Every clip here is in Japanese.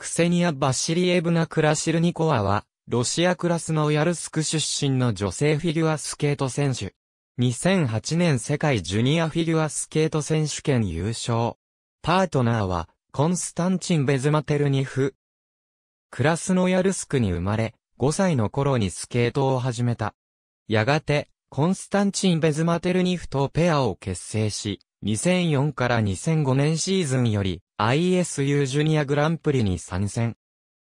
クセニア・バシリエブナ・クラシルニコワは、ロシアクラスのヤルスク出身の女性フィギュアスケート選手。2008年世界ジュニアフィギュアスケート選手権優勝。パートナーは、コンスタンチン・ベズマテルニフ。クラスのヤルスクに生まれ、5歳の頃にスケートを始めた。やがて、コンスタンチン・ベズマテルニフとペアを結成し、2004から2005年シーズンより、ISU ジュニアグランプリに参戦。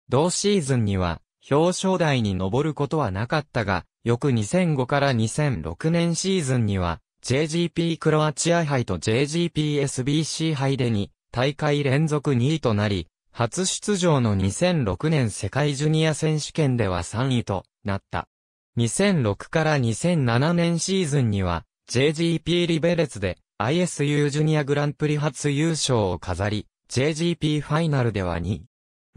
同シーズンには表彰台に上ることはなかったが、翌2005から2006年シーズンには JGP クロアチア杯と JGPSBC 杯で2大会連続2位となり、初出場の2006年世界ジュニア選手権では3位となった。2006から2007年シーズンには JGP リベレツで ISU ジュニアグランプリ初優勝を飾り、JGP ファイナルでは2位。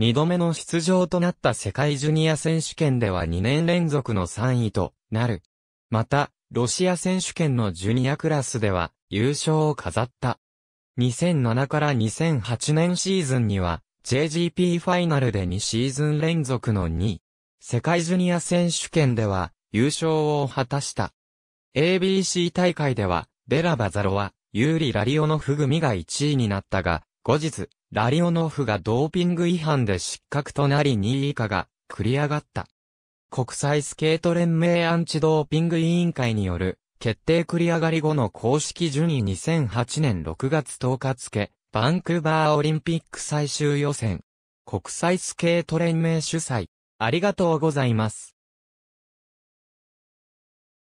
2度目の出場となった世界ジュニア選手権では2年連続の3位となる。また、ロシア選手権のジュニアクラスでは優勝を飾った。2007から2008年シーズンには JGP ファイナルで2シーズン連続の2位。世界ジュニア選手権では優勝を果たした。ABC 大会ではデラバザロはユーリ・ラリオのフミが1位になったが、後日、ラリオノフがドーピング違反で失格となり2位以下が繰り上がった。国際スケート連盟アンチドーピング委員会による決定繰り上がり後の公式順位2008年6月10日付、バンクーバーオリンピック最終予選。国際スケート連盟主催。ありがとうございます。